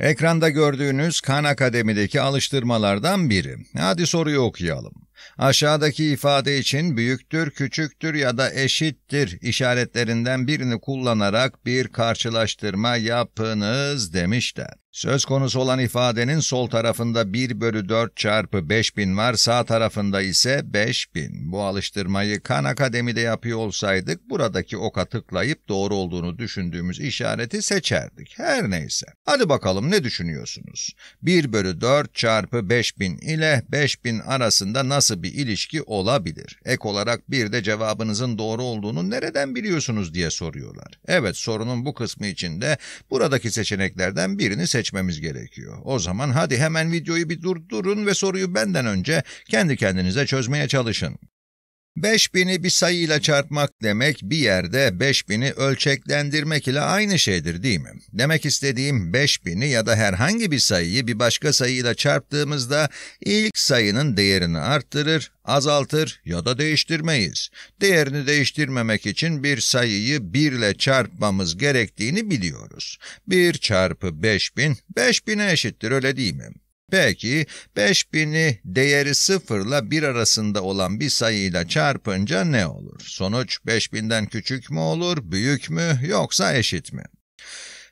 Ekranda gördüğünüz Khan Akademi'deki alıştırmalardan biri. Hadi soruyu okuyalım. Aşağıdaki ifade için büyüktür, küçüktür ya da eşittir işaretlerinden birini kullanarak bir karşılaştırma yapınız demişler. Söz konusu olan ifadenin sol tarafında 1 bölü 4 çarpı 5000 var, sağ tarafında ise 5000. Bu alıştırmayı Kan Akademi'de yapıyor olsaydık, buradaki oka tıklayıp doğru olduğunu düşündüğümüz işareti seçerdik. Her neyse. Hadi bakalım ne düşünüyorsunuz? 1 bölü 4 çarpı 5000 ile 5000 arasında nasıl bir ilişki olabilir? Ek olarak bir de cevabınızın doğru olduğunu nereden biliyorsunuz diye soruyorlar. Evet, sorunun bu kısmı içinde buradaki seçeneklerden birini seçebilirsiniz seçmemiz gerekiyor. O zaman hadi hemen videoyu bir durdurun ve soruyu benden önce kendi kendinize çözmeye çalışın. 5000'i bir sayıyla çarpmak demek bir yerde 5000'i ölçeklendirmek ile aynı şeydir değil mi? Demek istediğim 5000'i ya da herhangi bir sayıyı bir başka sayıyla çarptığımızda ilk sayının değerini arttırır, azaltır ya da değiştirmeyiz. Değerini değiştirmemek için bir sayıyı 1 ile çarpmamız gerektiğini biliyoruz. 1 çarpı 5000, 5000'e eşittir öyle değil mi? Peki 5000'i değeri sıfırla bir arasında olan bir sayıyla çarpınca ne olur? Sonuç 5000'den küçük mü olur, büyük mü yoksa eşit mi?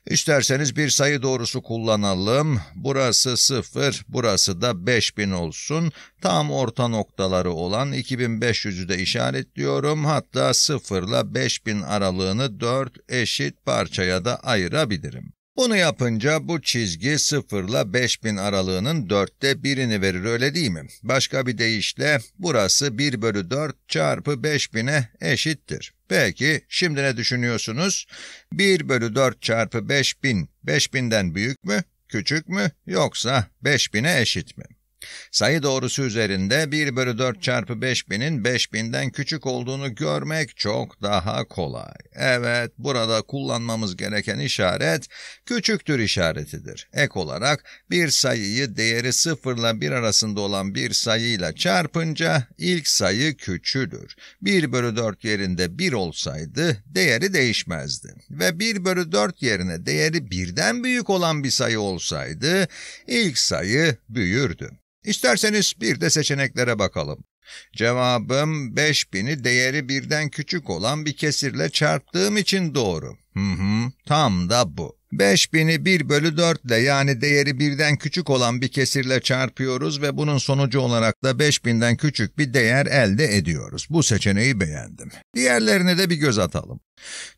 İsterseniz bir sayı doğrusu kullanalım. Burası 0, burası da 5000 olsun. Tam orta noktaları olan 2500'ü de işaretliyorum. Hatta 0 ile 5000 aralığını 4 eşit parçaya da ayırabilirim. Bunu yapınca bu çizgi 0 ile 5000 aralığının dörtte birini verir öyle değil mi? Başka bir deyişle burası 1 bölü 4 çarpı 5000'e eşittir. Peki şimdi ne düşünüyorsunuz? 1 bölü 4 çarpı 5000, 5000'den büyük mü, küçük mü yoksa 5000'e eşit mi? Sayı doğrusu üzerinde 1 bölü 4 çarpı 5000'in 5000'den küçük olduğunu görmek çok daha kolay. Evet, burada kullanmamız gereken işaret küçüktür işaretidir. Ek olarak bir sayıyı değeri 0 ile 1 arasında olan bir sayıyla çarpınca ilk sayı küçüdür. 1 bölü 4 yerinde 1 olsaydı değeri değişmezdi. Ve 1 bölü 4 yerine değeri 1'den büyük olan bir sayı olsaydı ilk sayı büyürdü. İsterseniz bir de seçeneklere bakalım. Cevabım 5000'i değeri birden küçük olan bir kesirle çarptığım için doğru. Hı hı, tam da bu. 5000'i 1 bölü 4 ile yani değeri birden küçük olan bir kesirle çarpıyoruz ve bunun sonucu olarak da 5000'den küçük bir değer elde ediyoruz. Bu seçeneği beğendim. Diğerlerine de bir göz atalım.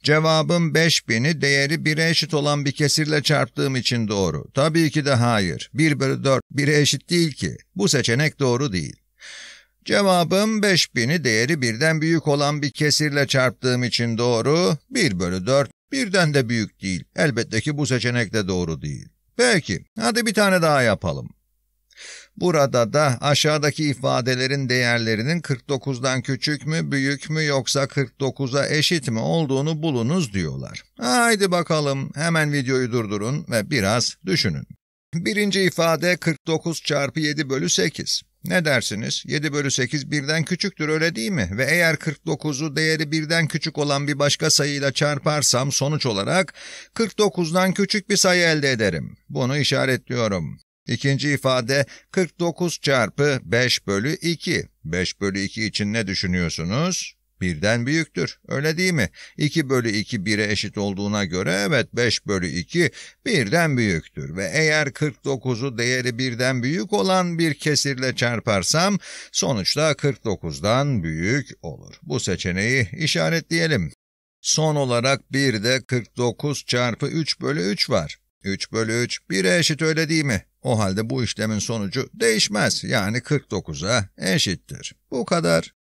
Cevabım 5000'i değeri 1'e eşit olan bir kesirle çarptığım için doğru. Tabii ki de hayır. 1 bölü 4 1'e eşit değil ki. Bu seçenek doğru değil. Cevabım 5000'i değeri birden büyük olan bir kesirle çarptığım için doğru. 1 bölü 4 Birden de büyük değil. Elbette ki bu seçenek de doğru değil. Peki, hadi bir tane daha yapalım. Burada da aşağıdaki ifadelerin değerlerinin 49'dan küçük mü, büyük mü yoksa 49'a eşit mi olduğunu bulunuz diyorlar. Haydi bakalım hemen videoyu durdurun ve biraz düşünün. Birinci ifade 49 çarpı 7 bölü 8. Ne dersiniz? 7 bölü 8 birden küçüktür öyle değil mi? Ve eğer 49'u değeri birden küçük olan bir başka sayıyla çarparsam sonuç olarak 49'dan küçük bir sayı elde ederim. Bunu işaretliyorum. İkinci ifade 49 çarpı 5 bölü 2. 5 bölü 2 için ne düşünüyorsunuz? Birden büyüktür. Öyle değil mi? 2 bölü 2 1'e eşit olduğuna göre evet 5 bölü 2 birden büyüktür. Ve eğer 49'u değeri birden büyük olan bir kesirle çarparsam sonuçta 49'dan büyük olur. Bu seçeneği işaretleyelim. Son olarak bir de 49 çarpı 3 bölü 3 var. 3 bölü 3 1'e eşit öyle değil mi? O halde bu işlemin sonucu değişmez yani 49'a eşittir. Bu kadar.